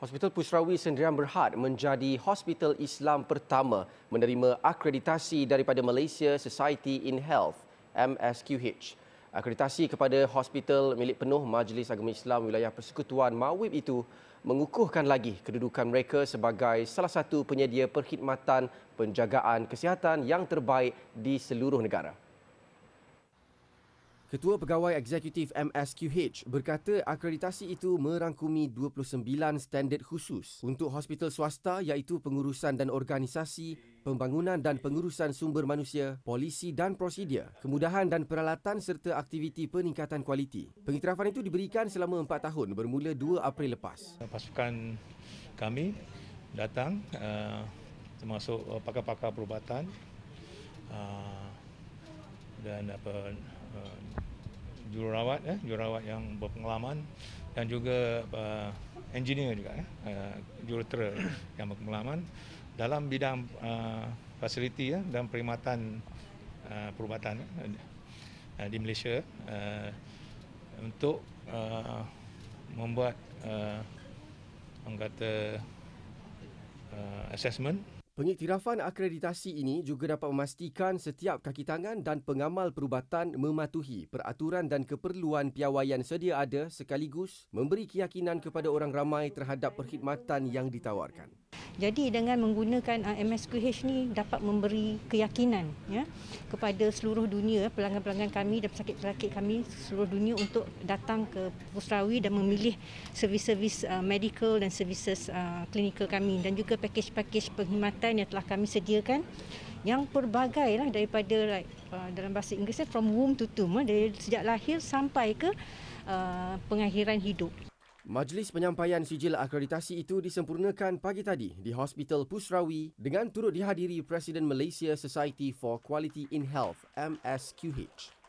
Hospital Pusrawi Sendirian Berhad menjadi hospital Islam pertama menerima akreditasi daripada Malaysia Society in Health, MSQH. Akreditasi kepada hospital milik penuh Majlis Agama Islam Wilayah Persekutuan Mawib itu mengukuhkan lagi kedudukan mereka sebagai salah satu penyedia perkhidmatan penjagaan kesihatan yang terbaik di seluruh negara. Ketua Pegawai Eksekutif MSQH berkata akreditasi itu merangkumi 29 standard khusus untuk hospital swasta iaitu pengurusan dan organisasi, pembangunan dan pengurusan sumber manusia, polisi dan prosedur, kemudahan dan peralatan serta aktiviti peningkatan kualiti. Pengiktirafan itu diberikan selama 4 tahun bermula 2 April lepas. Pasukan kami datang eh, termasuk eh, pakar-pakar perubatan eh, dan apa jururawat ya, jururawat yang berpengalaman dan juga uh, engineer juga ya, uh, jurutera yang berpengalaman dalam bidang uh, fasiliti ya dan perkhidmatan uh, perubatan ya, di Malaysia uh, untuk uh, membuat uh, orang kata uh, assessment Pengiktirafan akreditasi ini juga dapat memastikan setiap kaki tangan dan pengamal perubatan mematuhi peraturan dan keperluan piawaian sedia ada sekaligus memberi keyakinan kepada orang ramai terhadap perkhidmatan yang ditawarkan. Jadi dengan menggunakan MSQH ah, ni dapat memberi keyakinan ya kepada seluruh dunia pelanggan-pelanggan kami dan pesakit-pesakit kami seluruh dunia untuk datang ke Pusrawi dan memilih servis-servis ah, medical dan services uh, ah, clinical kami dan juga pakej-pakej perkhidmatan pelajaran yang telah kami sediakan yang pelbagai lah daripada like, uh, dalam bahasa Inggeris from womb to tomb eh, dari sejak lahir sampai ke uh, pengakhiran hidup. Majlis penyampaian sijil akreditasi itu disempurnakan pagi tadi di Hospital Pusrawi dengan turut dihadiri Presiden Malaysia Society for Quality in Health MSQH.